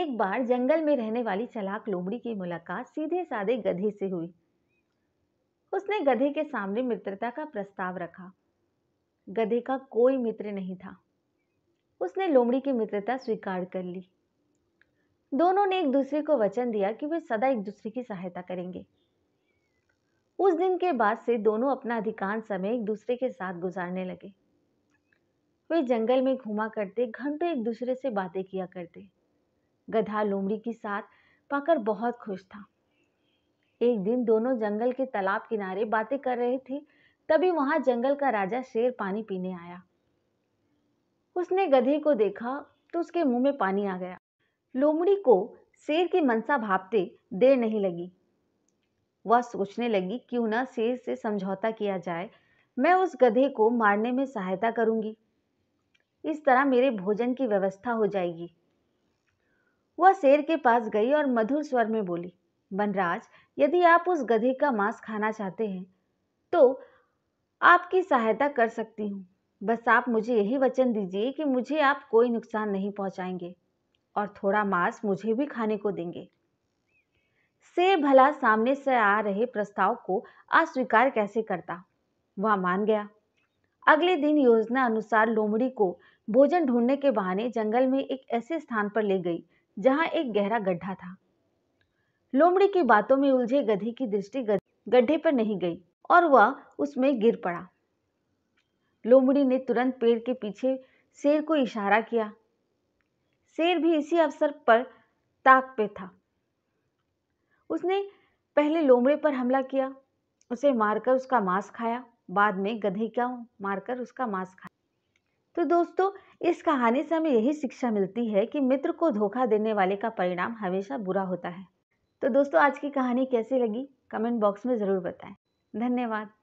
एक बार जंगल में रहने वाली चलाक लोमड़ी की मुलाकात सीधे साधे गधे से हुई उसने गधे के सामने मित्रता का प्रस्ताव रखा गधे का कोई मित्र नहीं था उसने लोमड़ी की मित्रता स्वीकार कर ली दोनों ने एक दूसरे को वचन दिया कि वे सदा एक दूसरे की सहायता करेंगे उस दिन के बाद से दोनों अपना अधिकांश समय एक दूसरे के साथ गुजारने लगे वे जंगल में घूमा करते घंटों एक दूसरे से बातें किया करते गधा लोमड़ी के साथ पाकर बहुत खुश था एक दिन दोनों जंगल के तालाब किनारे बातें कर रहे थे तभी वहां जंगल का राजा शेर पानी पीने आया उसने गधे को देखा तो उसके मुंह में पानी आ गया लोमड़ी को शेर की मनसा भापते देर नहीं लगी वह सोचने लगी क्यों न शेर से समझौता किया जाए मैं उस गधे को मारने में सहायता करूंगी इस तरह मेरे भोजन की व्यवस्था हो जाएगी वह शेर के पास गई और मधुर स्वर में बोली बनराज यदि आप उस गधे का मांस खाना चाहते हैं तो आपकी सहायता कर सकती हूँ बस आप मुझे यही वचन दीजिए कि मुझे आप कोई नुकसान नहीं पहुंचाएंगे और थोड़ा मांस मुझे भी खाने को देंगे से भला सामने से आ रहे प्रस्ताव को अस्वीकार कैसे करता वह मान गया अगले दिन योजना अनुसार लोमड़ी को भोजन ढूंढने के बहाने जंगल में एक ऐसे स्थान पर ले गई जहां एक गहरा गड्ढा था लोमड़ी की बातों में उलझे गधे की दृष्टि गड्ढे पर नहीं गई और वह उसमें गिर पड़ा लोमड़ी ने तुरंत पेड़ के पीछे शेर को इशारा किया शेर भी इसी अवसर पर ताक पे था उसने पहले लोमड़े पर हमला किया उसे मारकर उसका मांस खाया बाद में गधे का मारकर उसका मांस खाया तो दोस्तों इस कहानी से हमें यही शिक्षा मिलती है कि मित्र को धोखा देने वाले का परिणाम हमेशा बुरा होता है तो दोस्तों आज की कहानी कैसी लगी कमेंट बॉक्स में ज़रूर बताएं धन्यवाद